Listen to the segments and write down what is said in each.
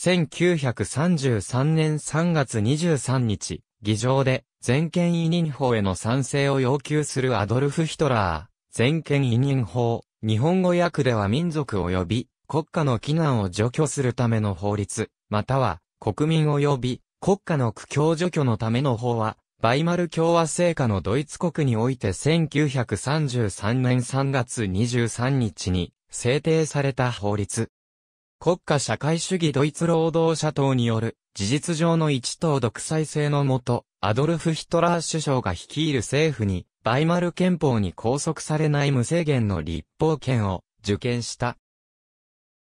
1933年3月23日、議場で、全権委任法への賛成を要求するアドルフ・ヒトラー、全権委任法、日本語訳では民族及び国家の危難を除去するための法律、または国民及び国家の苦境除去のための法は、バイマル共和制下のドイツ国において1933年3月23日に制定された法律、国家社会主義ドイツ労働者党による事実上の一党独裁制のもと、アドルフ・ヒトラー首相が率いる政府に、バイマル憲法に拘束されない無制限の立法権を受験した。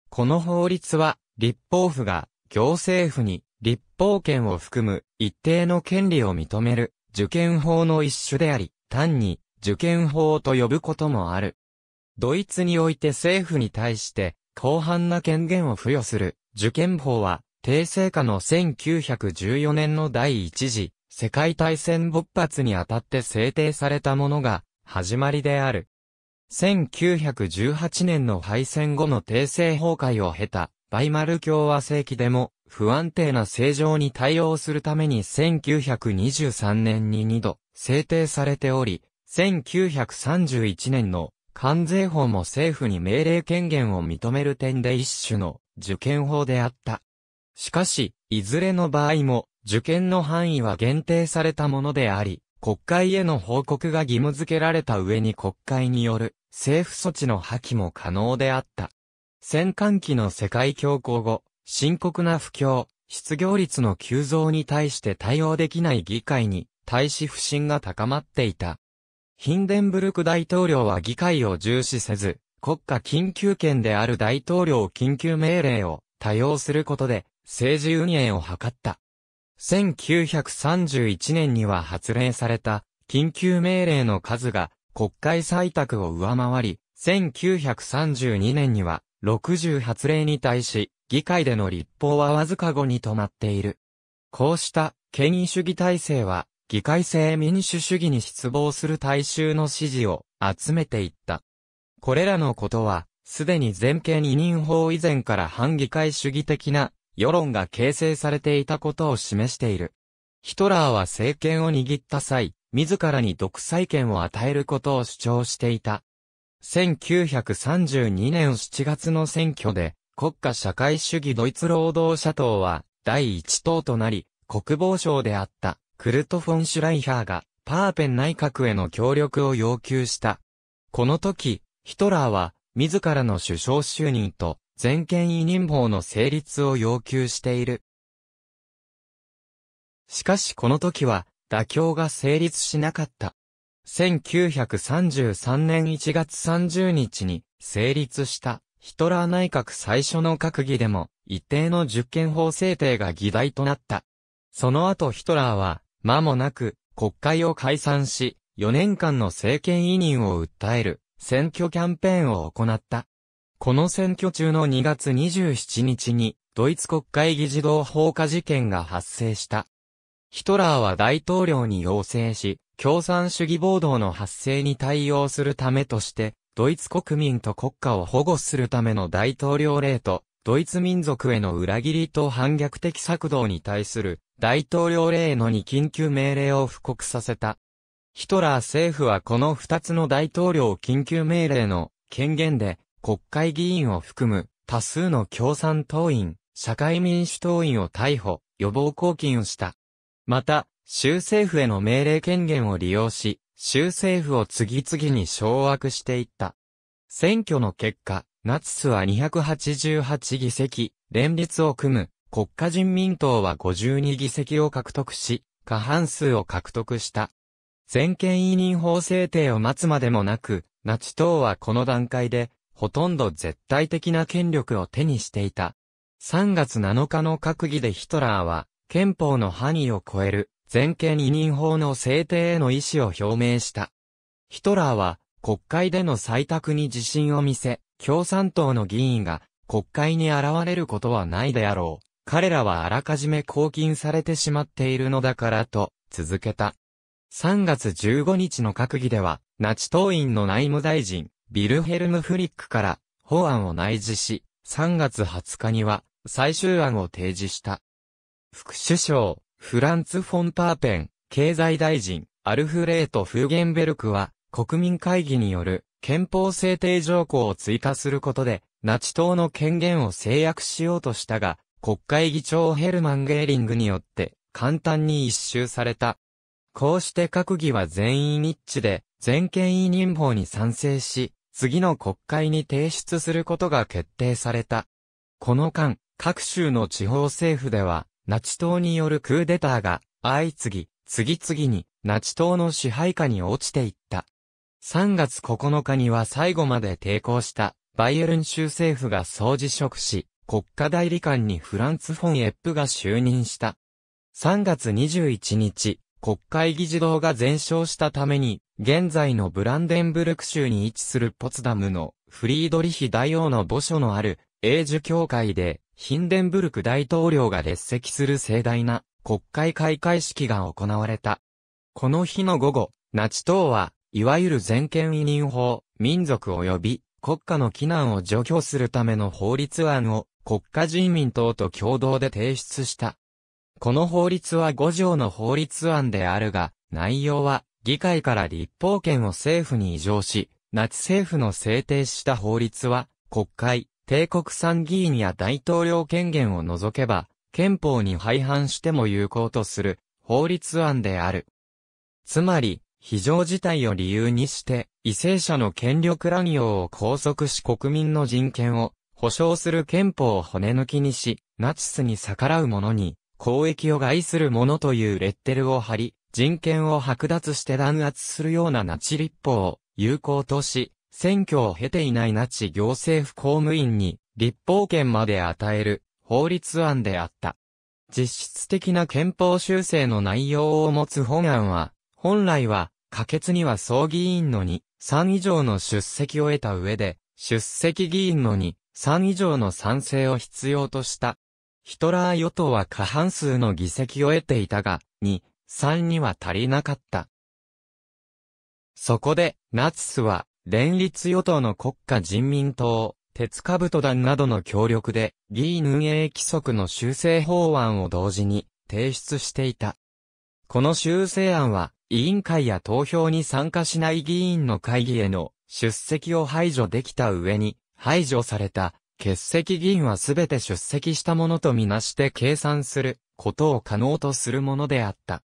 この法律は、立法府が行政府に立法権を含む一定の権利を認める受験法の一種であり、単に受験法と呼ぶこともある。ドイツにおいて政府に対して広範な権限を付与する受験法は、帝政下の1914年の第一次世界大戦勃発にあたって制定されたものが始まりである。1918年の敗戦後の帝政崩壊を経たバイマル共和世紀でも不安定な政情に対応するために1923年に2度制定されており、1931年の関税法も政府に命令権限を認める点で一種の受験法であった。しかし、いずれの場合も、受験の範囲は限定されたものであり、国会への報告が義務付けられた上に国会による政府措置の破棄も可能であった。戦艦機の世界恐慌後、深刻な不況、失業率の急増に対して対応できない議会に対し不信が高まっていた。ヒンデンブルク大統領は議会を重視せず、国家緊急権である大統領緊急命令を多用することで政治運営を図った。1931年には発令された緊急命令の数が国会採択を上回り、1932年には60発令に対し、議会での立法はわずか後に止まっている。こうした権威主義体制は議会制民主主義に失望する大衆の支持を集めていった。これらのことは、すでに全権委任法以前から反議会主義的な世論が形成されていたことを示している。ヒトラーは政権を握った際、自らに独裁権を与えることを主張していた。1932年7月の選挙で、国家社会主義ドイツ労働者党は第一党となり、国防省であったクルト・フォン・シュライハーが、パーペン内閣への協力を要求した。この時、ヒトラーは、自らの首相就任と、全権委任法の成立を要求している。しかしこの時は、妥協が成立しなかった。1933年1月30日に成立したヒトラー内閣最初の閣議でも一定の十権法制定が議題となった。その後ヒトラーは間もなく、国会を解散し、4年間の政権委任を訴える、選挙キャンペーンを行った。この選挙中の2月27日に、ドイツ国会議事堂放火事件が発生した。ヒトラーは大統領に要請し、共産主義暴動の発生に対応するためとして、ドイツ国民と国家を保護するための大統領令と、ドイツ民族への裏切りと反逆的策動に対する大統領令のに緊急命令を布告させた。ヒトラー政府はこの二つの大統領緊急命令の権限で国会議員を含む多数の共産党員、社会民主党員を逮捕、予防抗菌をした。また、州政府への命令権限を利用し、州政府を次々に掌握していった。選挙の結果、ナチスは288議席、連立を組む国家人民党は52議席を獲得し、過半数を獲得した。全権委任法制定を待つまでもなく、ナチ党はこの段階で、ほとんど絶対的な権力を手にしていた。3月7日の閣議でヒトラーは、憲法の範囲を超える、全権委任法の制定への意思を表明した。ヒトラーは、国会での採択に自信を見せ、共産党の議員が、国会に現れることはないであろう。彼らはあらかじめ拘禁されてしまっているのだからと、続けた。3月15日の閣議では、ナチ党員の内務大臣、ビルヘルム・フリックから、法案を内示し、3月20日には、最終案を提示した。副首相、フランツ・フォン・パーペン、経済大臣、アルフレート・フーゲンベルクは、国民会議による憲法制定条項を追加することで、ナチ党の権限を制約しようとしたが、国会議長ヘルマン・ゲーリングによって簡単に一周された。こうして閣議は全員一致で、全権委任法に賛成し、次の国会に提出することが決定された。この間、各州の地方政府では、ナチ党によるクーデターが相次ぎ、次々にナチ党の支配下に落ちていった。3月9日には最後まで抵抗したバイエルン州政府が総辞職し、国家代理官にフランツ・フォン・エップが就任した。3月21日、国会議事堂が全焼したために、現在のブランデンブルク州に位置するポツダムのフリードリヒ大王の墓所のある英樹教会でヒンデンブルク大統領が列席する盛大な国会開会式が行われた。この日の午後、ナチ党は、いわゆる全権委任法、民族及び国家の危難を除去するための法律案を国家人民党と共同で提出した。この法律は5条の法律案であるが、内容は議会から立法権を政府に移譲し、夏政府の制定した法律は、国会、帝国参議院や大統領権限を除けば、憲法に廃反しても有効とする法律案である。つまり、非常事態を理由にして、為政者の権力乱用を拘束し国民の人権を保障する憲法を骨抜きにし、ナチスに逆らう者に、公益を害する者というレッテルを貼り、人権を剥奪して弾圧するようなナチ立法を有効とし、選挙を経ていないナチ行政府公務員に立法権まで与える法律案であった。実質的な憲法修正の内容を持つ本案は、本来は可決には総議員の2 3以上の出席を得た上で、出席議員の2、3以上の賛成を必要とした。ヒトラー与党は過半数の議席を得ていたが、2、3には足りなかった。そこで、ナチスは、連立与党の国家人民党、鉄兜団などの協力で、議員運営規則の修正法案を同時に提出していた。この修正案は、委員会や投票に参加しない議員の会議への出席を排除できた上に、排除された欠席議員はすべて出席したものとみなして計算することを可能とするものであった。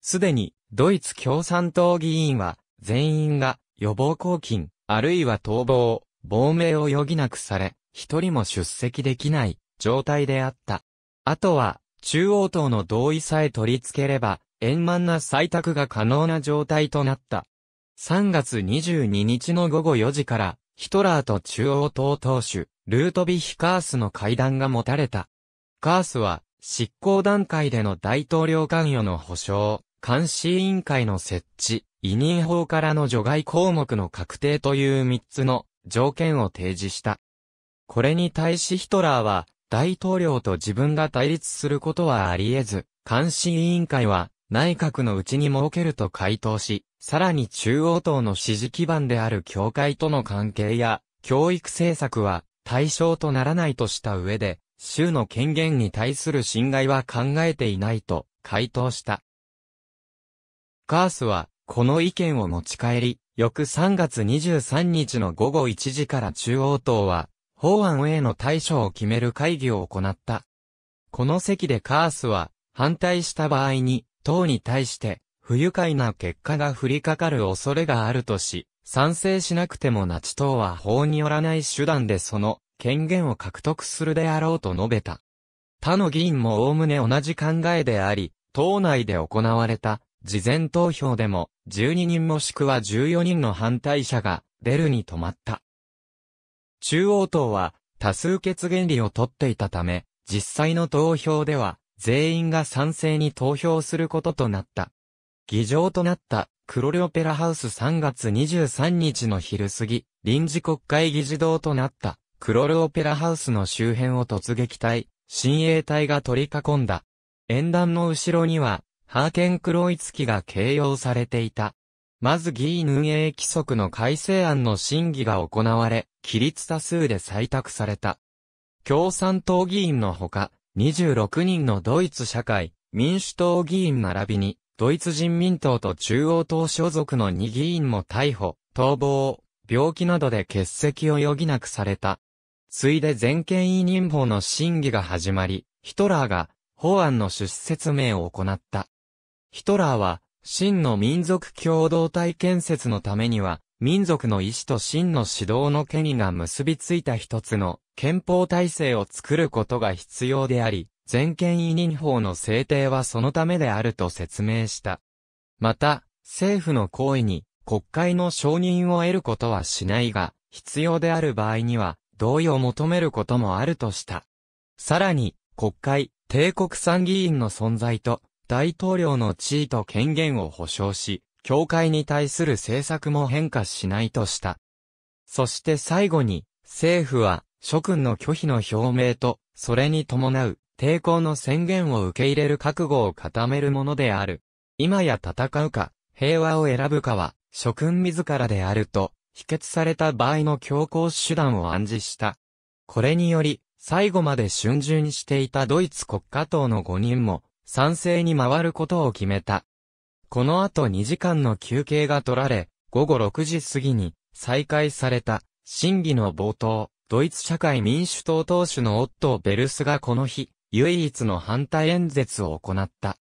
すでに、ドイツ共産党議員は、全員が予防抗菌、あるいは逃亡、亡命を余儀なくされ、一人も出席できない状態であった。あとは、中央党の同意さえ取り付ければ、円満な採択が可能な状態となった。3月22日の午後4時から、ヒトラーと中央党党首、ルートビヒ・カースの会談が持たれた。カースは、執行段階での大統領関与の保障、監視委員会の設置、委任法からの除外項目の確定という3つの条件を提示した。これに対しヒトラーは、大統領と自分が対立することはあり得ず、監視委員会は、内閣のうちに設けると回答し、さらに中央党の支持基盤である教会との関係や、教育政策は対象とならないとした上で、州の権限に対する侵害は考えていないと回答した。カースは、この意見を持ち帰り、翌3月23日の午後1時から中央党は、法案への対処を決める会議を行った。この席でカースは、反対した場合に、等に対して、不愉快な結果が降りかかる恐れがあるとし、賛成しなくてもナチ党は法によらない手段でその権限を獲得するであろうと述べた。他の議員も概ね同じ考えであり、党内で行われた事前投票でも12人もしくは14人の反対者が出るに止まった。中央党は多数決原理をとっていたため、実際の投票では全員が賛成に投票することとなった。議場となったクロルオペラハウス3月23日の昼過ぎ、臨時国会議事堂となったクロルオペラハウスの周辺を突撃隊、新衛隊が取り囲んだ。演壇の後ろには、ハーケン・クロイツキが掲揚されていた。まず議員運営規則の改正案の審議が行われ、規律多数で採択された。共産党議員のほか、26人のドイツ社会、民主党議員並びに、ドイツ人民党と中央党所属の2議員も逮捕、逃亡、病気などで欠席を余儀なくされた。ついで全権委任法の審議が始まり、ヒトラーが法案の趣旨説明を行った。ヒトラーは、真の民族共同体建設のためには、民族の意志と真の指導の権威が結びついた一つの憲法体制を作ることが必要であり、全権委任法の制定はそのためであると説明した。また、政府の行為に国会の承認を得ることはしないが、必要である場合には同意を求めることもあるとした。さらに、国会、帝国参議院の存在と、大統領の地位と権限を保障し、教会に対する政策も変化しないとした。そして最後に、政府は、諸君の拒否の表明と、それに伴う、抵抗の宣言を受け入れる覚悟を固めるものである。今や戦うか、平和を選ぶかは、諸君自らであると、否決された場合の強行手段を暗示した。これにより、最後まで春秋にしていたドイツ国家党の5人も、賛成に回ることを決めた。この後2時間の休憩が取られ、午後6時過ぎに再開された審議の冒頭、ドイツ社会民主党党首のオットー・ベルスがこの日、唯一の反対演説を行った。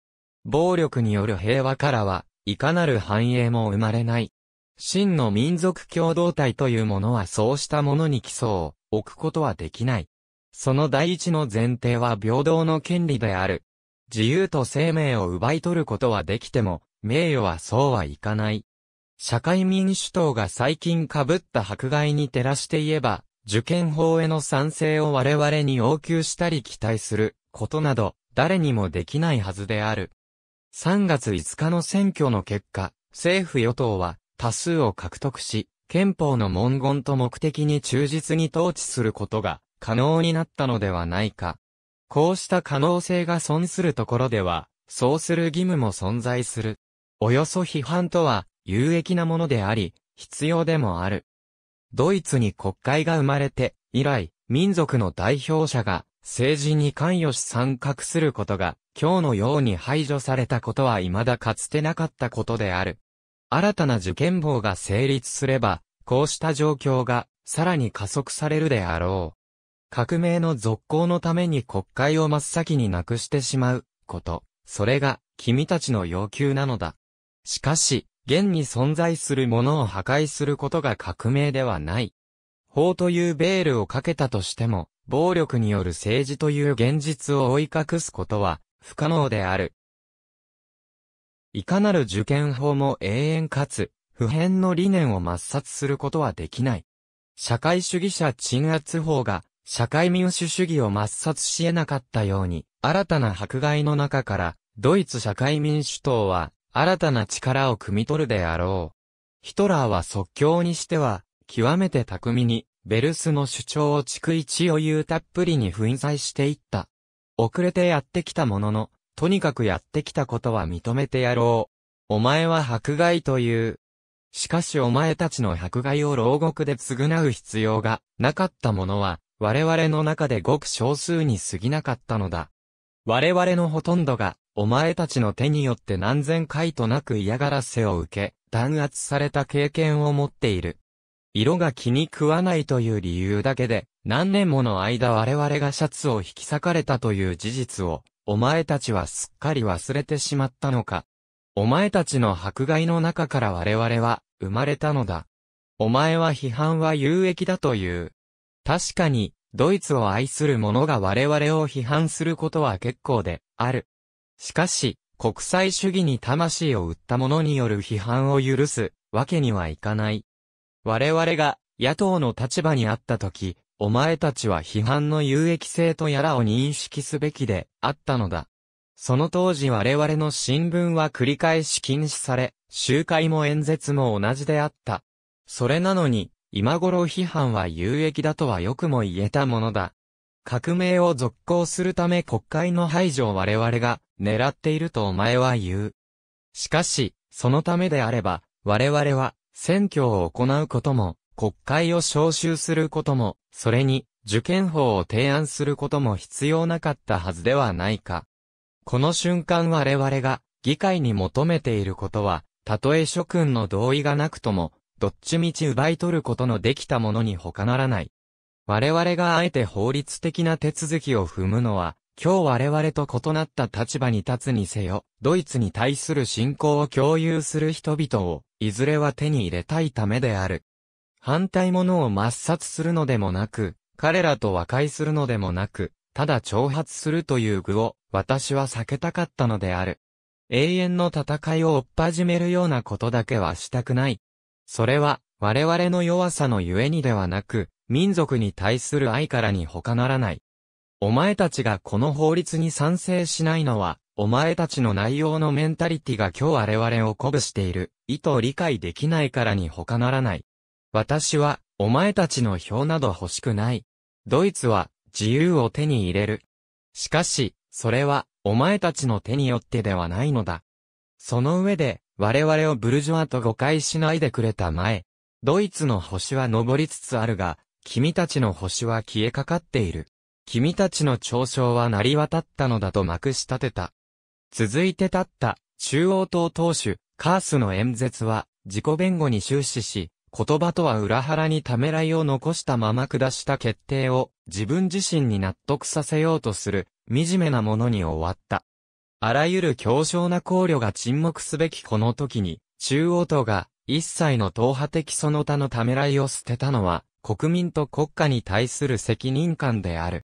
暴力による平和からは、いかなる繁栄も生まれない。真の民族共同体というものはそうしたものに基礎を置くことはできない。その第一の前提は平等の権利である。自由と生命を奪い取ることはできても、名誉はそうはいかない。社会民主党が最近被った迫害に照らして言えば、受験法への賛成を我々に要求したり期待することなど、誰にもできないはずである。3月5日の選挙の結果、政府与党は多数を獲得し、憲法の文言と目的に忠実に統治することが可能になったのではないか。こうした可能性が損するところでは、そうする義務も存在する。およそ批判とは、有益なものであり、必要でもある。ドイツに国会が生まれて、以来、民族の代表者が、政治に関与し参画することが、今日のように排除されたことは未だかつてなかったことである。新たな受験法が成立すれば、こうした状況が、さらに加速されるであろう。革命の続行のために国会を真っ先になくしてしまう、こと。それが、君たちの要求なのだ。しかし、現に存在するものを破壊することが革命ではない。法というベールをかけたとしても、暴力による政治という現実を追い隠すことは不可能である。いかなる受験法も永遠かつ、普遍の理念を抹殺することはできない。社会主義者鎮圧法が社会民主主義を抹殺し得なかったように、新たな迫害の中から、ドイツ社会民主党は新たな力を汲み取るであろう。ヒトラーは即興にしては、極めて巧みに、ベルスの主張を逐一余裕たっぷりに粉砕していった。遅れてやってきたものの、とにかくやってきたことは認めてやろう。お前は迫害という。しかしお前たちの迫害を牢獄で償う必要がなかったものは、我々の中でごく少数に過ぎなかったのだ。我々のほとんどがお前たちの手によって何千回となく嫌がらせを受け、弾圧された経験を持っている。色が気に食わないという理由だけで、何年もの間我々がシャツを引き裂かれたという事実を、お前たちはすっかり忘れてしまったのか。お前たちの迫害の中から我々は、生まれたのだ。お前は批判は有益だという。確かに、ドイツを愛する者が我々を批判することは結構で、ある。しかし、国際主義に魂を売った者による批判を許すわけにはいかない。我々が野党の立場にあった時、お前たちは批判の有益性とやらを認識すべきであったのだ。その当時我々の新聞は繰り返し禁止され、集会も演説も同じであった。それなのに、今頃批判は有益だとはよくも言えたものだ。革命を続行するため国会の排除を我々が狙っているとお前は言う。しかし、そのためであれば、我々は選挙を行うことも、国会を召集することも、それに受験法を提案することも必要なかったはずではないか。この瞬間我々が議会に求めていることは、たとえ諸君の同意がなくとも、どっちみち奪い取ることのできたものに他ならない。我々があえて法律的な手続きを踏むのは、今日我々と異なった立場に立つにせよ、ドイツに対する信仰を共有する人々を、いずれは手に入れたいためである。反対者を抹殺するのでもなく、彼らと和解するのでもなく、ただ挑発するという具を、私は避けたかったのである。永遠の戦いを追っ始めるようなことだけはしたくない。それは、我々の弱さのゆえにではなく、民族に対する愛からに他ならない。お前たちがこの法律に賛成しないのは、お前たちの内容のメンタリティが今日我々を鼓舞している、意図を理解できないからに他ならない。私は、お前たちの票など欲しくない。ドイツは、自由を手に入れる。しかし、それは、お前たちの手によってではないのだ。その上で、我々をブルジョアと誤解しないでくれたまえ。ドイツの星は昇りつつあるが、君たちの星は消えかかっている。君たちの嘲笑は成り渡ったのだとまくし立てた。続いて立った中央党党首、カースの演説は自己弁護に終始し、言葉とは裏腹にためらいを残したまま下した決定を自分自身に納得させようとする惨めなものに終わった。あらゆる強小な考慮が沈黙すべきこの時に中央党が一切の党派的その他のためらいを捨てたのは、国民と国家に対する責任感である。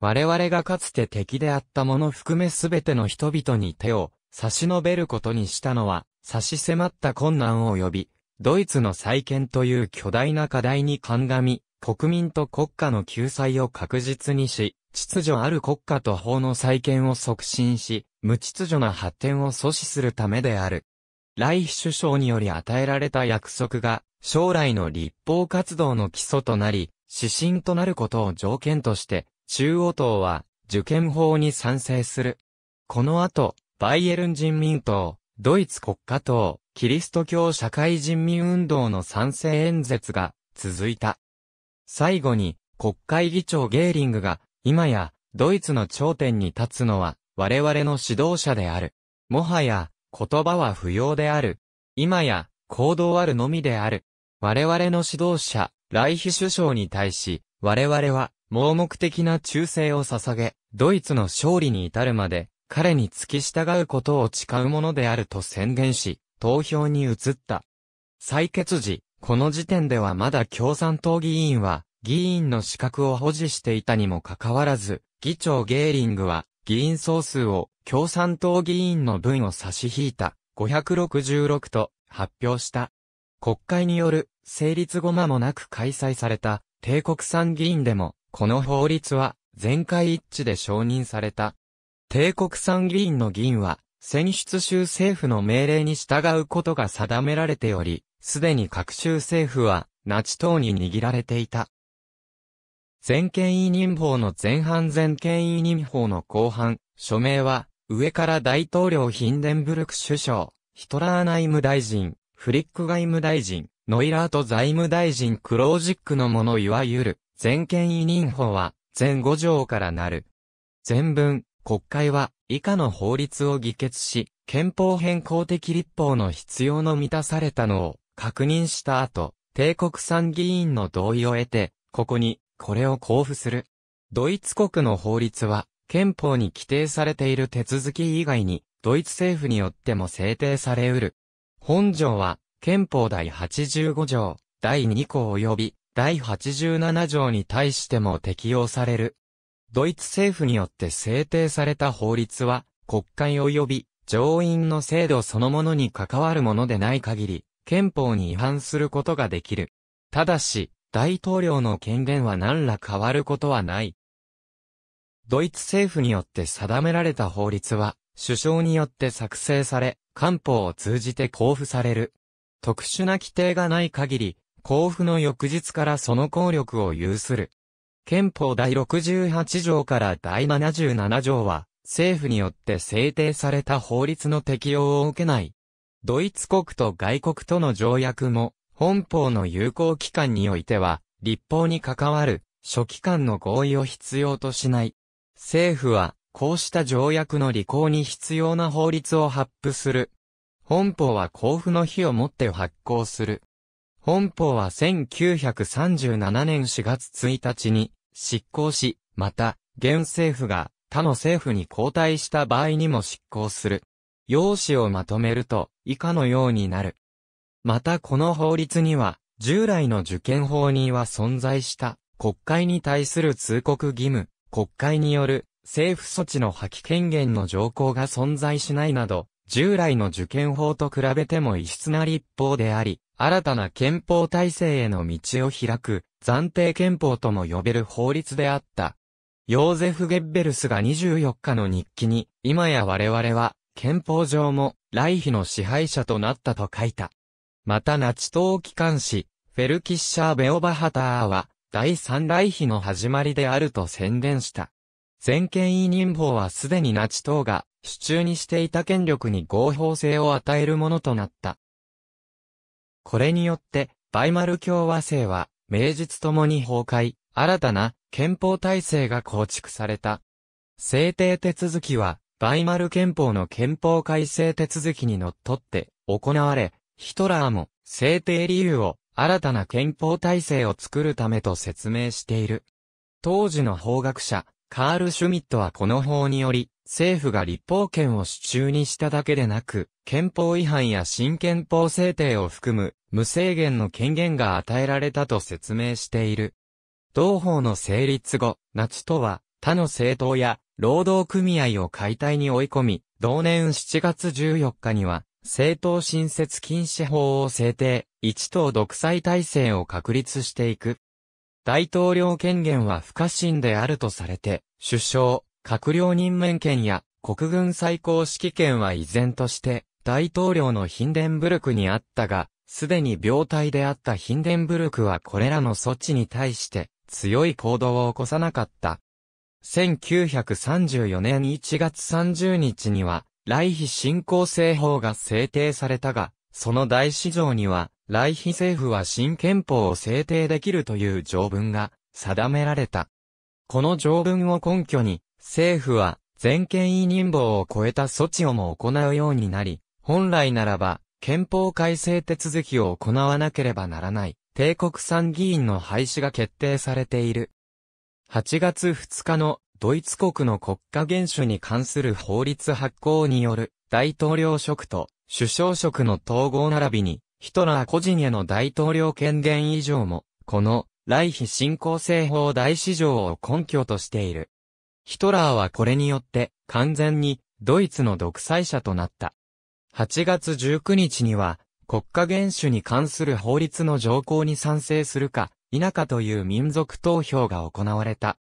我々がかつて敵であったもの含めすべての人々に手を差し伸べることにしたのは、差し迫った困難を呼び、ドイツの再建という巨大な課題に鑑み、国民と国家の救済を確実にし、秩序ある国家と法の再建を促進し、無秩序な発展を阻止するためである。ライヒ首相により与えられた約束が、将来の立法活動の基礎となり、指針となることを条件として、中央党は受験法に賛成する。この後、バイエルン人民党、ドイツ国家党、キリスト教社会人民運動の賛成演説が続いた。最後に、国会議長ゲーリングが、今や、ドイツの頂点に立つのは、我々の指導者である。もはや、言葉は不要である。今や、行動あるのみである。我々の指導者、ライヒ首相に対し、我々は、盲目的な忠誠を捧げ、ドイツの勝利に至るまで、彼に付き従うことを誓うものであると宣言し、投票に移った。採決時、この時点ではまだ共産党議員は、議員の資格を保持していたにもかかわらず、議長ゲーリングは、議員総数を共産党議員の分を差し引いた566と発表した。国会による成立後間もなく開催された帝国産議員でも、この法律は全会一致で承認された。帝国産議員の議員は、選出州政府の命令に従うことが定められており、すでに各州政府は、ナチ党に握られていた。全権委任法の前半全権委任法の後半、署名は、上から大統領ヒンデンブルク首相、ヒトラー内務大臣、フリック外務大臣、ノイラート財務大臣クロージックのものいわゆる、全権委任法は、全5条からなる。全文、国会は、以下の法律を議決し、憲法変更的立法の必要の満たされたのを、確認した後、帝国参議院の同意を得て、ここに、これを交付する。ドイツ国の法律は、憲法に規定されている手続き以外に、ドイツ政府によっても制定されうる。本条は、憲法第85条、第2項及び、第87条に対しても適用される。ドイツ政府によって制定された法律は、国会及び上院の制度そのものに関わるものでない限り、憲法に違反することができる。ただし、大統領の権限は何ら変わることはない。ドイツ政府によって定められた法律は、首相によって作成され、官報を通じて交付される。特殊な規定がない限り、交付の翌日からその効力を有する。憲法第68条から第77条は、政府によって制定された法律の適用を受けない。ドイツ国と外国との条約も、本法の有効期間においては、立法に関わる、諸期間の合意を必要としない。政府は、こうした条約の履行に必要な法律を発布する。本法は交付の日をもって発行する。本法は1937年4月1日に執行し、また、現政府が他の政府に交代した場合にも執行する。要旨をまとめると、以下のようになる。またこの法律には、従来の受験法には存在した、国会に対する通告義務、国会による政府措置の破棄権限の条項が存在しないなど、従来の受験法と比べても異質な立法であり、新たな憲法体制への道を開く、暫定憲法とも呼べる法律であった。ヨーゼフ・ゲッベルスが24日の日記に、今や我々は、憲法上も、来費の支配者となったと書いた。またナチ党機関紙、フェルキッシャー・ベオバハターは、第三来妃の始まりであると宣伝した。全権委任法はすでにナチ党が手中にしていた権力に合法性を与えるものとなった。これによって、バイマル共和制は、名実ともに崩壊、新たな憲法体制が構築された。制定手続きは、バイマル憲法の憲法改正手続きにのっとって行われ、ヒトラーも制定理由を新たな憲法体制を作るためと説明している。当時の法学者、カール・シュミットはこの法により、政府が立法権を主中にしただけでなく、憲法違反や新憲法制定を含む無制限の権限が与えられたと説明している。同法の成立後、ナチとは他の政党や労働組合を解体に追い込み、同年7月14日には政党新設禁止法を制定、一党独裁体制を確立していく。大統領権限は不可侵であるとされて、首相、閣僚任免権や国軍最高指揮権は依然として、大統領のヒンデンブルクにあったが、すでに病態であったヒンデンブルクはこれらの措置に対して強い行動を起こさなかった。1934年1月30日には、来日振興制法が制定されたが、その大市場には、来費政府は新憲法を制定できるという条文が定められた。この条文を根拠に、政府は全権委任法を超えた措置をも行うようになり、本来ならば、憲法改正手続きを行わなければならない、帝国参議院の廃止が決定されている。8月2日のドイツ国の国家元首に関する法律発行による大統領職と首相職の統合並びにヒトラー個人への大統領権限以上も、この、来日進行性法大市場を根拠としている。ヒトラーはこれによって、完全に、ドイツの独裁者となった。8月19日には、国家元首に関する法律の条項に賛成するか、否かという民族投票が行われた。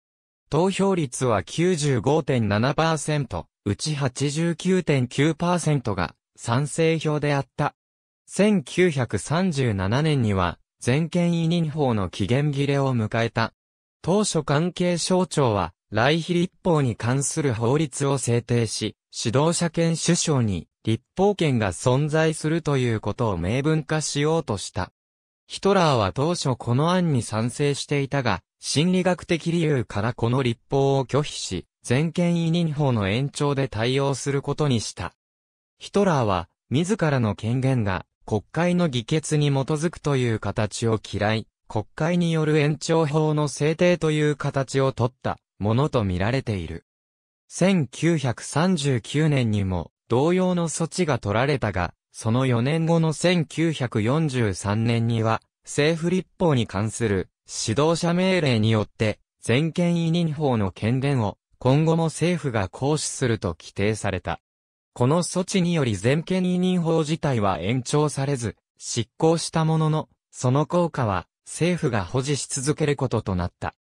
投票率は95.7%、うち89.9%が賛成票であった。1937年には、全権委任法の期限切れを迎えた。当初関係省庁は、来日立法に関する法律を制定し、指導者権首相に立法権が存在するということを明文化しようとした。ヒトラーは当初この案に賛成していたが、心理学的理由からこの立法を拒否し、全権委任法の延長で対応することにした。ヒトラーは、自らの権限が国会の議決に基づくという形を嫌い、国会による延長法の制定という形を取ったものと見られている。1939年にも同様の措置が取られたが、その4年後の1943年には、政府立法に関する指導者命令によって、全権委任法の権限を今後も政府が行使すると規定された。この措置により全権委任法自体は延長されず、執行したものの、その効果は政府が保持し続けることとなった。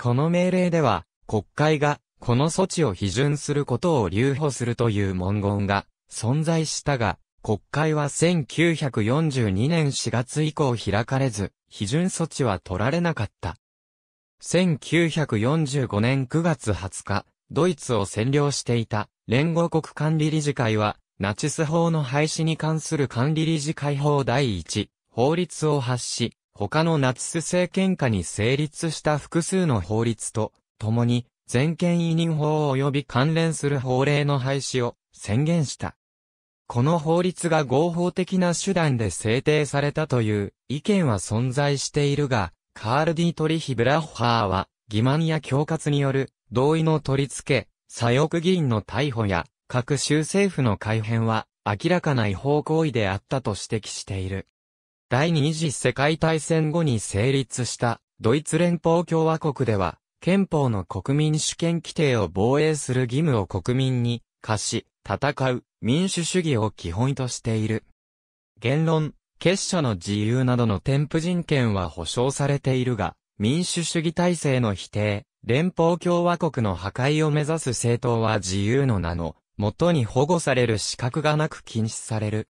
この命令では、国会がこの措置を批准することを留保するという文言が存在したが、国会は1942年4月以降開かれず、批准措置は取られなかった。1945年9月20日、ドイツを占領していた連合国管理理事会は、ナチス法の廃止に関する管理理事会法第1法律を発し、他のナチス政権下に成立した複数の法律と、共に、全権委任法及び関連する法令の廃止を宣言した。この法律が合法的な手段で制定されたという意見は存在しているが、カール・ディートリヒ・ブラッハーは、欺瞞や恐喝による同意の取り付け、左翼議員の逮捕や、各州政府の改変は、明らかな違法行為であったと指摘している。第二次世界大戦後に成立した、ドイツ連邦共和国では、憲法の国民主権規定を防衛する義務を国民に課し、戦う民主主義を基本としている。言論、結社の自由などの添付人権は保障されているが、民主主義体制の否定、連邦共和国の破壊を目指す政党は自由の名の、元に保護される資格がなく禁止される。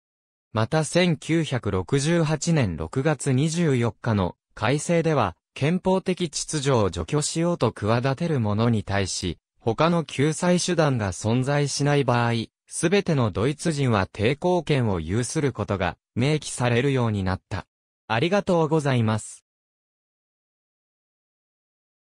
また1968年6月24日の改正では、憲法的秩序を除去しようと企てる者に対し、他の救済手段が存在しない場合、すべてのドイツ人は抵抗権を有することが明記されるようになった。ありがとうございます。